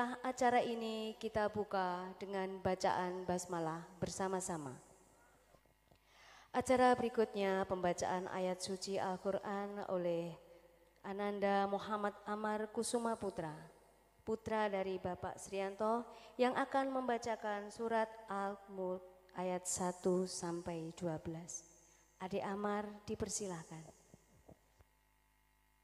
marilah acara ini kita buka dengan bacaan basmalah bersama-sama. Acara berikutnya pembacaan ayat suci Al-Quran oleh Ananda Muhammad Amar Kusuma Putra, putra dari Bapak Srianto yang akan membacakan surat Al-Mulk ayat 1 sampai 12. Adik Amar dipersilahkan.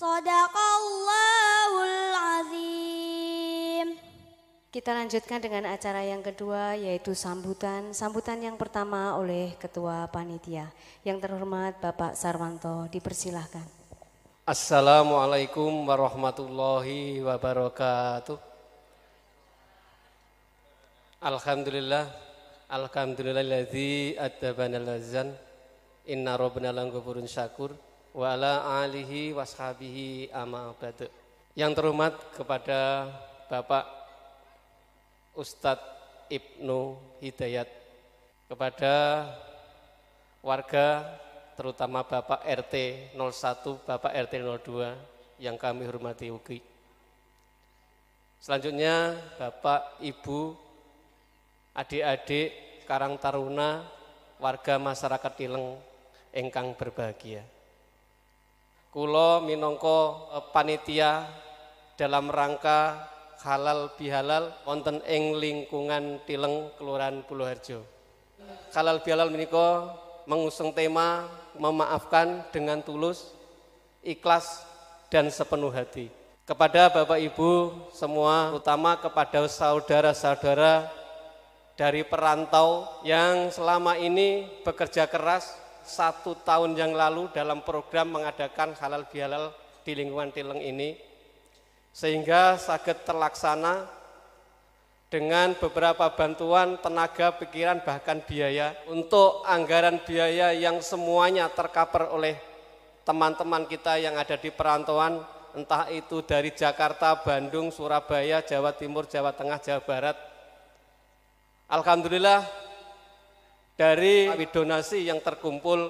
Sadaqallahul azim. Kita lanjutkan dengan acara yang kedua yaitu sambutan. Sambutan yang pertama oleh Ketua Panitia. Yang terhormat Bapak Sarwanto dipersilahkan. Assalamualaikum warahmatullahi wabarakatuh. Alhamdulillah. Alhamdulillah Alhamdulillahilladzi adabana lazan. Inna rabbana langgufurun syakur. Wala alihi washabihi amma ba'du. Yang terhormat kepada Bapak Ustadz Ibnu Hidayat kepada warga terutama Bapak RT 01, Bapak RT 02 yang kami hormati ugi. Selanjutnya Bapak, Ibu, adik-adik Karang Taruna, warga masyarakat Ileng engkang berbahagia. Kulo minongko e, panitia dalam rangka halal bihalal konten ing lingkungan Tileng Kelurahan Puluharjo. Halal bihalal miniko mengusung tema memaafkan dengan tulus, ikhlas dan sepenuh hati. Kepada Bapak Ibu semua, terutama kepada saudara-saudara dari perantau yang selama ini bekerja keras satu tahun yang lalu dalam program mengadakan halal bihalal di lingkungan Tileng ini sehingga sakit terlaksana dengan beberapa bantuan tenaga, pikiran, bahkan biaya untuk anggaran biaya yang semuanya terkaper oleh teman-teman kita yang ada di perantauan entah itu dari Jakarta, Bandung, Surabaya, Jawa Timur, Jawa Tengah, Jawa Barat. Alhamdulillah dari donasi yang terkumpul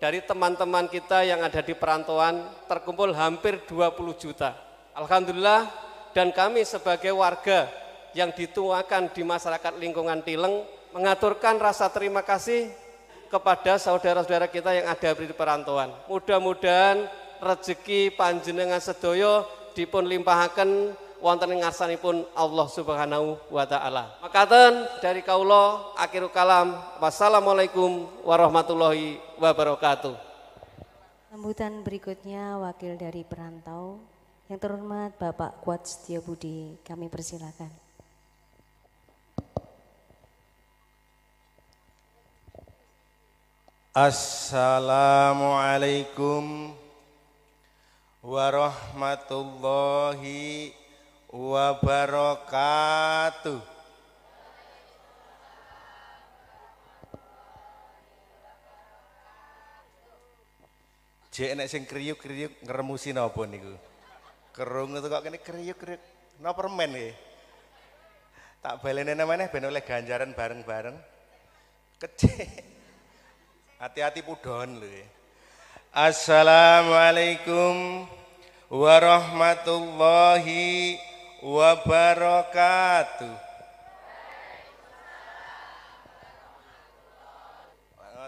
dari teman-teman kita yang ada di perantauan terkumpul hampir 20 juta. Alhamdulillah dan kami sebagai warga yang dituakan di masyarakat lingkungan Tileng mengaturkan rasa terima kasih kepada saudara-saudara kita yang ada di perantauan. Mudah-mudahan rezeki panjenengan sedoyo dipun limpahaken wonten ing ngarsanipun Allah Subhanahu wa taala. Makaten dari kaula akhirul kalam. Wassalamualaikum warahmatullahi wabarakatuh. Sambutan berikutnya wakil dari perantau yang terhormat Bapak Kuat Setia Budi, kami persilakan. Assalamualaikum warahmatullahi wabarakatuh. Jek nek sing kriuk-kriuk ngremusi napa niku? Kerung itu kok kene kriuk-kriuk. Napa permen nggih? Tak balene namanya ben oleh ganjaran bareng-bareng. Kecil. Hati-hati pudon lho. Ya. Assalamualaikum warahmatullahi wabarakatuh wabarakatuh.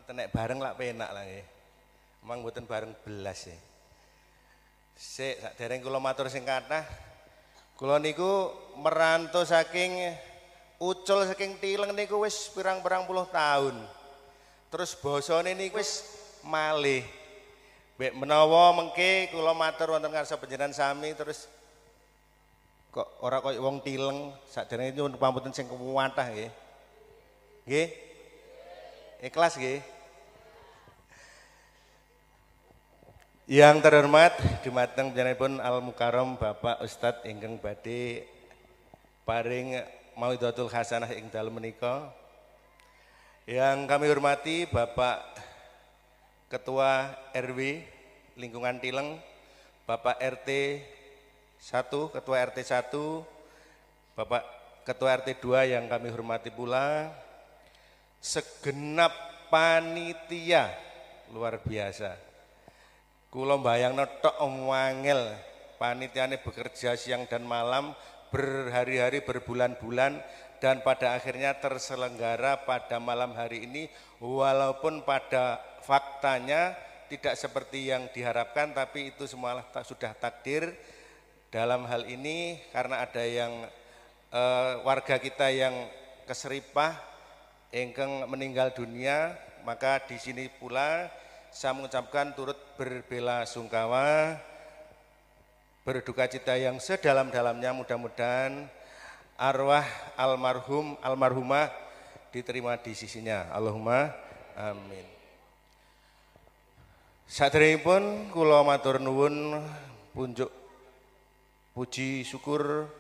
Tenek bareng lah penak lah nggih. Ya. Emang buatan bareng belas ya. Sik sadereng kula matur sing kathah. Kula niku merantau saking ucul saking tileng niku wis pirang-pirang puluh tahun. Terus boson niku wis malih. Mbek menawa mengke kula matur wonten ngarsa panjenengan sami terus kok ora koyo wong tileng sakjane nyuwun pamunten sing kuwatah nggih nggih ikhlas nggih Yang terhormat dumateng panjenenganipun Al Mukarram Bapak Ustadz ingkang badhe paring mawidatul hasanah ing dalem menika. Yang kami hormati Bapak Ketua RW Lingkungan Tileng, Bapak RT satu Ketua RT 1, Bapak Ketua RT 2 yang kami hormati pula, segenap panitia luar biasa. Kulo bayang notok omwangel, ini bekerja siang dan malam, berhari-hari, berbulan-bulan, dan pada akhirnya terselenggara pada malam hari ini walaupun pada faktanya tidak seperti yang diharapkan tapi itu semualah sudah takdir dalam hal ini karena ada yang e, warga kita yang keseripah engkeng meninggal dunia, maka di sini pula saya mengucapkan turut berbela sungkawa, berduka cita yang sedalam-dalamnya mudah-mudahan arwah almarhum almarhumah diterima di sisinya. Allahumma amin. pun kula matur nuwun punjuk Puji syukur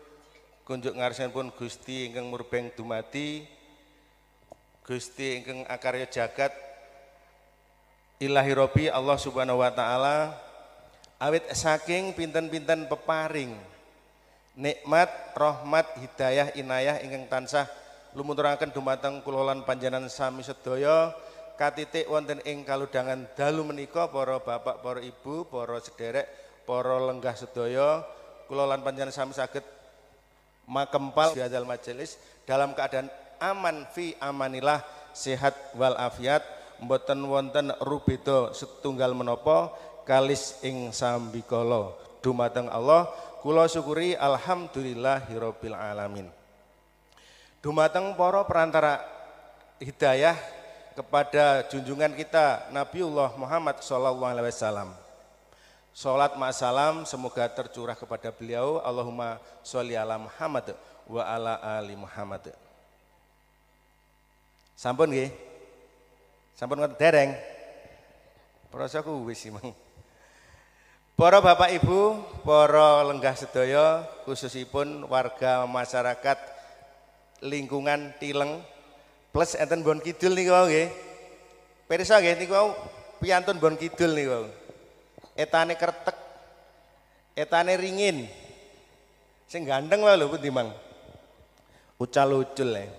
kunjuk ngarsen pun Gusti ingkang murbeng dumati Gusti ingkang akarya jagat Ilahi Robi Allah Subhanahu wa taala awit saking pinten-pinten peparing nikmat rahmat hidayah inayah ingkang tansah lumuturakan dumateng kulolan panjanan sami sedoyo katitik wonten ing kaludangan dalu menika para bapak para ibu para sederek para lenggah sedoyo kula lan panjenengan sami saged makempal hadal majelis dalam keadaan aman fi amanilah sehat wal afiat mboten wonten rubeda setunggal menopo kalis ing sambikala dumateng Allah kula syukuri alhamdulillahirabbil alamin dumateng para perantara hidayah kepada junjungan kita Nabiullah Muhammad sallallahu alaihi wasallam Salat ma'asalam semoga tercurah kepada beliau. Allahumma sholli ala Muhammad wa ala ali Muhammad. Sampun nggih? Sampun ngoten dereng. Prasaku wis Mang. Para Bapak Ibu, para lenggah sedaya, khususipun warga masyarakat lingkungan Tileng plus enten Bon Kidul niku nggih. Pirsa nggih niku piyantun Bon Kidul niku etane kertek etane ringin sing gandeng lah lho pundi Mang ucal ucul ya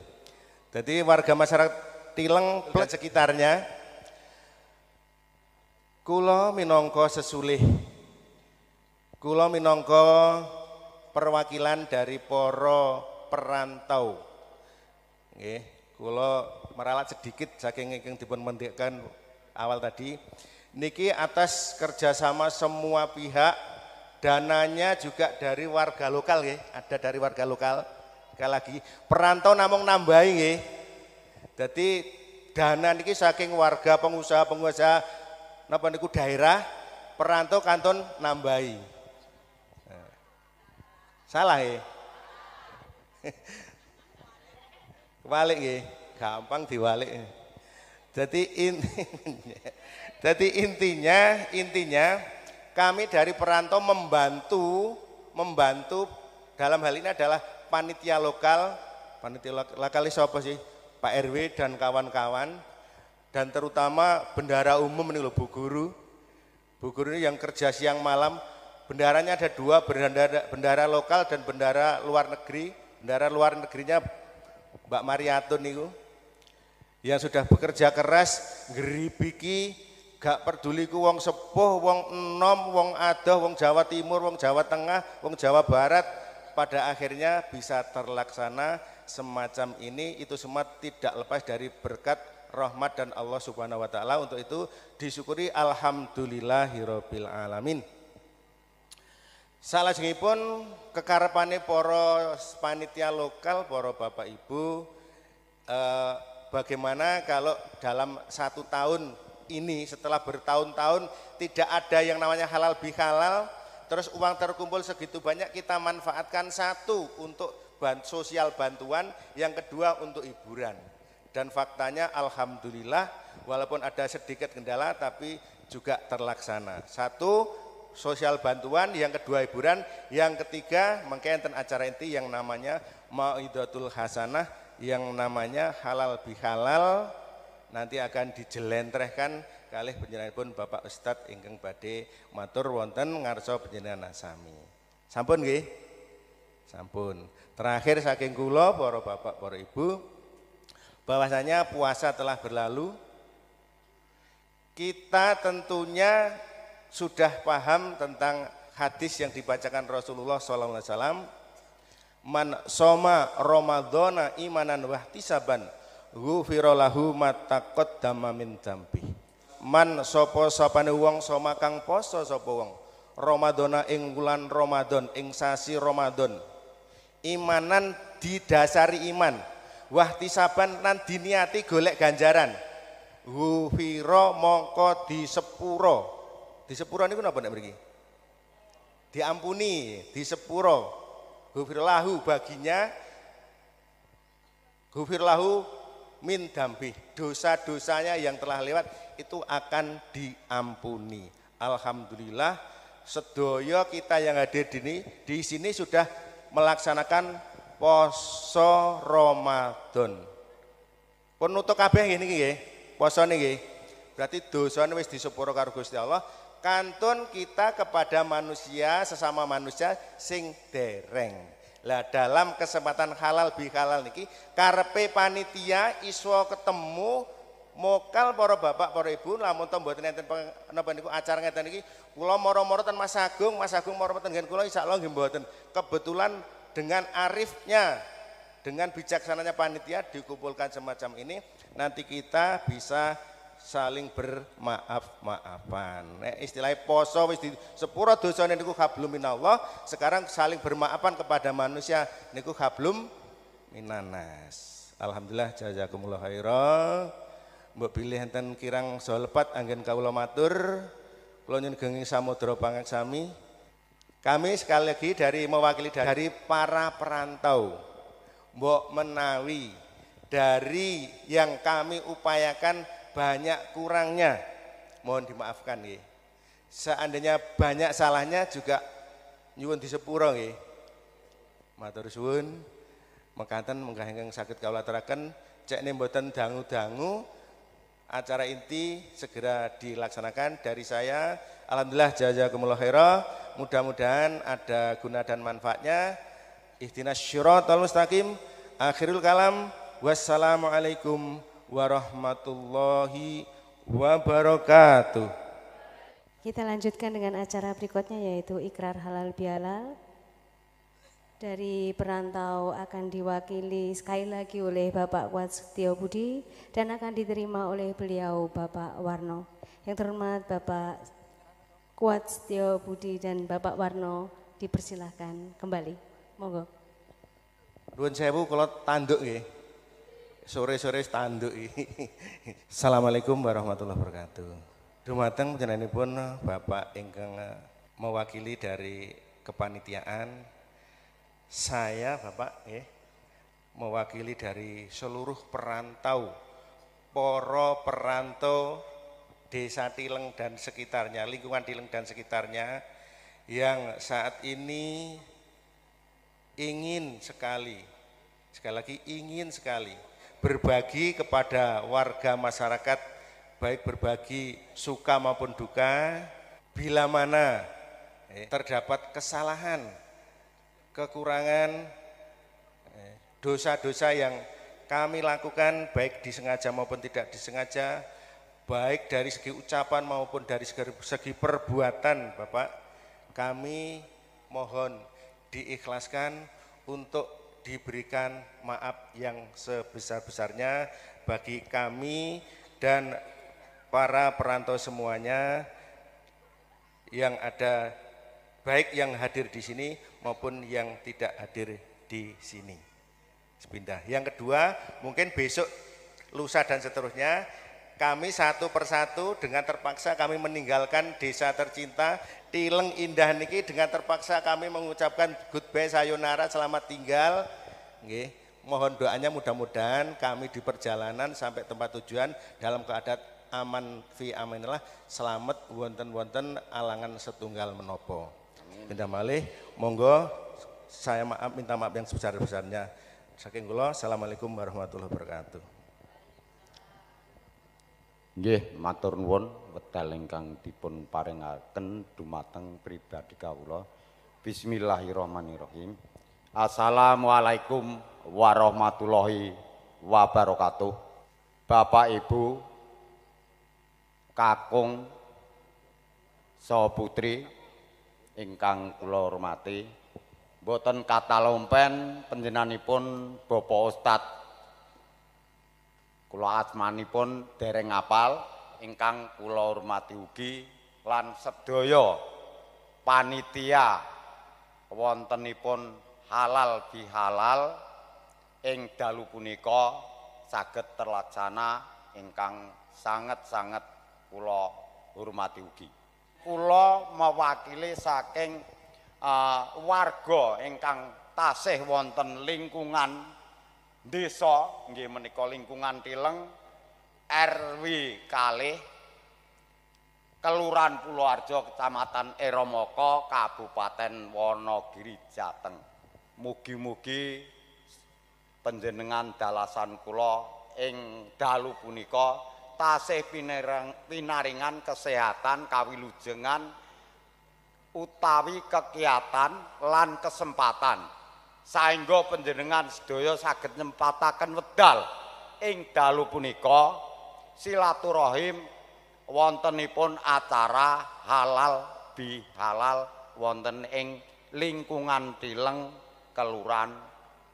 jadi warga masyarakat Tileng dan sekitarnya kulo minongko sesulih kulo minongko perwakilan dari poro perantau nggih kula meralat sedikit saking ingkang dipun mendekkan awal tadi Niki atas kerjasama semua pihak, dananya juga dari warga lokal ya, ada dari warga lokal. Sekali lagi, perantau namung nambahi ya. Jadi dana niki saking warga pengusaha-pengusaha napa niku daerah, perantau kanton nambahi. Eh. Salah ya? Kebalik ya, gampang diwalik. Jadi ini Jadi intinya, intinya kami dari perantau membantu, membantu dalam hal ini adalah panitia lokal, panitia lokal siapa sih? Pak RW dan kawan-kawan dan terutama bendara umum ini loh Bu Guru. Bu Guru ini yang kerja siang malam, bendaranya ada dua, bendara, bendara lokal dan bendara luar negeri. Bendara luar negerinya Mbak Mariatun itu yang sudah bekerja keras, ngeribiki gak peduli ku wong sepuh, wong enom, wong adoh, wong Jawa Timur, wong Jawa Tengah, wong Jawa Barat pada akhirnya bisa terlaksana semacam ini itu semua tidak lepas dari berkat rahmat dan Allah Subhanahu wa taala. Untuk itu disyukuri alhamdulillahirabbil alamin. Salah pun kekarepane para panitia lokal, para Bapak Ibu eh, bagaimana kalau dalam satu tahun ini setelah bertahun-tahun tidak ada yang namanya halal bihalal, terus uang terkumpul segitu banyak kita manfaatkan satu untuk bant sosial bantuan, yang kedua untuk hiburan. Dan faktanya alhamdulillah walaupun ada sedikit kendala tapi juga terlaksana. Satu sosial bantuan, yang kedua hiburan, yang ketiga mengkaitkan acara inti yang namanya Ma'idatul Hasanah yang namanya halal bihalal nanti akan dijelentrehkan kalih pun Bapak Ustadz ingkang badhe matur wonten ngarso panjenengan asami. Sampun nggih? Sampun. Terakhir saking kula para Bapak para Ibu bahwasanya puasa telah berlalu kita tentunya sudah paham tentang hadis yang dibacakan Rasulullah SAW man soma romadona imanan wahtisaban ghufira lahu damamin min man sapa sapane wong soma kang poso sopo wong Ramadona ing wulan Ramadan ing sasi Ramadan imanan didasari iman wah tisaban nan diniati golek ganjaran ghufira mongko di sepuro Di sepuro niku kenapa nak pergi diampuni di sepuro lahu baginya ghufir lahu min dambi dosa-dosanya yang telah lewat itu akan diampuni Alhamdulillah sedoyo kita yang hadir di sini, di sini sudah melaksanakan poso Ramadan penutup kabeh ini ya nggih poso niki berarti ini di disepuro karo Gusti Allah kantun kita kepada manusia sesama manusia sing dereng lah dalam kesempatan halal bihalal niki karepe panitia iso ketemu mokal para bapak para ibu lamun to mboten enten napa niku acara ngeten niki kula moro-moro ten Mas Agung Mas Agung moro ten kula insyaallah nggih mboten kebetulan dengan arifnya dengan bijaksananya panitia dikumpulkan semacam ini nanti kita bisa saling bermaaf-maafan. Nek istilahnya poso wis di sepura dosane niku hablum minallah, sekarang saling bermaafan kepada manusia niku hablum minanas. Alhamdulillah jazakumullah khaira. Mbok pilih enten kirang solepat angin kawula matur. Kula nyun samu samudra pangaksami. Kami sekali lagi dari mewakili dari para perantau. Mbok menawi dari yang kami upayakan banyak kurangnya mohon dimaafkan ye. Seandainya banyak salahnya juga nyuwun disepuro nggih. Matur suwun. Mekaten menggah sakit kaulah terakan aturaken cek nembotan dangu-dangu acara inti segera dilaksanakan dari saya. Alhamdulillah jaja khairah. Mudah-mudahan ada guna dan manfaatnya. Ihdinas syiratal mustaqim. Akhirul kalam. Wassalamualaikum warahmatullahi wabarakatuh. Kita lanjutkan dengan acara berikutnya yaitu ikrar halal bihalal. Dari perantau akan diwakili sekali lagi oleh Bapak Kuat Setio Budi dan akan diterima oleh beliau Bapak Warno. Yang terhormat Bapak Kuat Setio Budi dan Bapak Warno dipersilahkan kembali. Monggo. Duun sewu kalau tanduk ya sore-sore ini. Assalamualaikum warahmatullahi wabarakatuh. Dumateng pun eh, Bapak ingkang eh, mewakili dari kepanitiaan saya Bapak eh mewakili dari seluruh perantau poro perantau desa Tileng dan sekitarnya, lingkungan Tileng dan sekitarnya yang saat ini ingin sekali sekali lagi ingin sekali berbagi kepada warga masyarakat baik berbagi suka maupun duka bila mana eh, terdapat kesalahan, kekurangan, eh, dosa-dosa yang kami lakukan baik disengaja maupun tidak disengaja, baik dari segi ucapan maupun dari segi perbuatan Bapak, kami mohon diikhlaskan untuk diberikan maaf yang sebesar-besarnya bagi kami dan para perantau semuanya yang ada baik yang hadir di sini maupun yang tidak hadir di sini. Sepindah. Yang kedua, mungkin besok lusa dan seterusnya kami satu persatu dengan terpaksa kami meninggalkan desa tercinta Tileng Indah niki dengan terpaksa kami mengucapkan goodbye sayonara selamat tinggal Okay. Mohon doanya mudah-mudahan kami di perjalanan sampai tempat tujuan dalam keadaan aman fi aminillah selamat wonten-wonten alangan setunggal menopo. Minta malih, monggo saya maaf minta maaf yang sebesar-besarnya. Saking kula, Assalamualaikum warahmatullahi wabarakatuh. Nggih, matur nuwun wedal ingkang dipun paringaken dumateng pribadi kawula. Bismillahirrahmanirrahim. Assalamualaikum warahmatullahi wabarakatuh. Bapak Ibu, kakung, So putri ingkang Kulo hormati, boten katalompen Penjenanipun Bapak Ustad kula asmanipun dereng apal ingkang Kulo hormati ugi lan Sedoyo, panitia wontenipun halal halal, ing dalu punika saged terlaksana ingkang sangat-sangat kula hormati ugi. Kula mewakili saking eh, warga ingkang tasih wonten lingkungan desa nggih menika lingkungan Tileng RW kali Kelurahan Pulau Arjo, Kecamatan Eromoko, Kabupaten Wonogiri, Jateng. Mugi-mugi panjenengan dalasan kula ing dalu punika tasih pinaringan kesehatan kawilujengan utawi kekiatan lan kesempatan saengga panjenengan sedaya saged nyempataken wedal ing dalu punika silaturahim wontenipun acara halal bihalal wonten ing lingkungan tileng kelurahan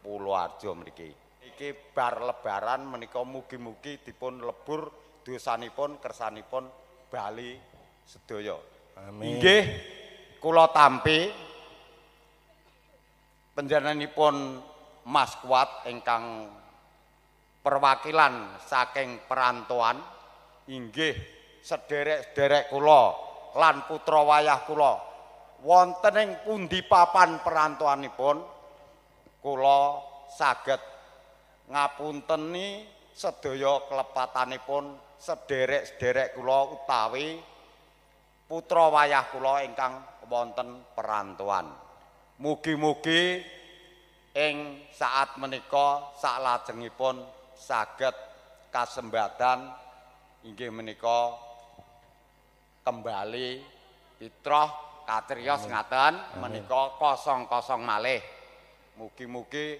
Pulau Arjo mriki. Iki bar lebaran menika mugi-mugi dipun lebur dosanipun kersanipun Bali sedaya. Amin. Inggih kula tampi panjenenganipun Mas Kuat ingkang perwakilan saking perantauan inggih sederek-sederek kula lan putra wayah kula wonten ing pundi papan perantauanipun pun kula saged ngapunteni sedaya klepatanipun sederek-sederek kula utawi putra wayah kula ingkang wonten perantuan. Mugi-mugi ing saat menika salajengipun saged kasembadan inggih menika kembali fitrah katrios ngaten menika kosong-kosong malih. Mugi-mugi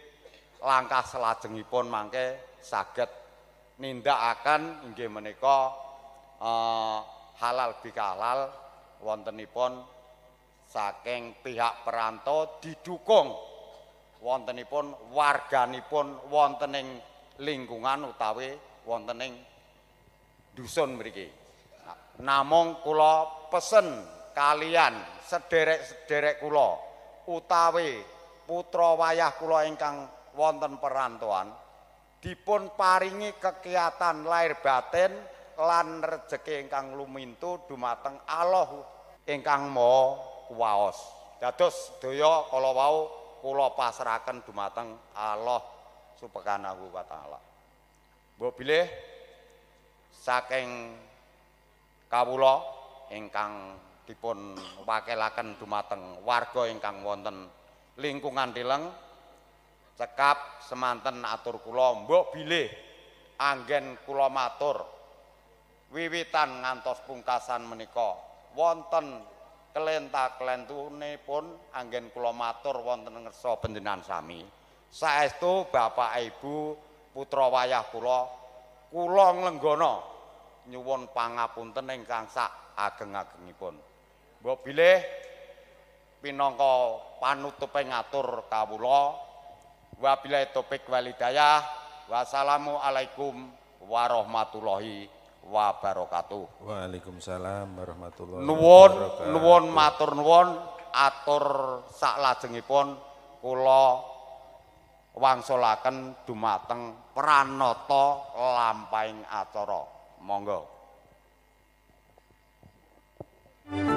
langkah selajengipun mangke saged nindakaken inggih menika uh, halal bikalal wontenipun saking pihak perantau didukung wontenipun warganipun wontening lingkungan utawi wontening dusun mriki. Namung kula pesen kalian sederek-sederek kula utawi putra wayah kula ingkang wonten perantuan, dipun paringi kekiatan lahir batin lan rejeki ingkang lumintu dumateng Allah ingkang Maha Kuwaos. Dados sedaya kala wau kula pasrahaken dumateng Allah Subhanahu wa taala. Mbok bilih saking kawula ingkang dipun wakelaken dumateng warga ingkang wonten lingkungan dileng cekap semanten atur kula mbok bilih anggen kula matur wiwitan ngantos pungkasan menika wonten kelenta-kelentunipun anggen kula matur wonten ngersa panjenengan sami saestu bapak ibu putra wayah kula kula nglenggana nyuwun pangapunten ingkang sak ageng-agengipun mbok bilih pinangka panutupe ngatur kawula wabillahi taufik walidayah wassalamu alaikum warahmatullahi wabarakatuh Waalaikumsalam warahmatullahi nuwun nuwun matur nuwun atur lajengipun kula wangsulaken dumateng pranata lampahing acara monggo Thank you.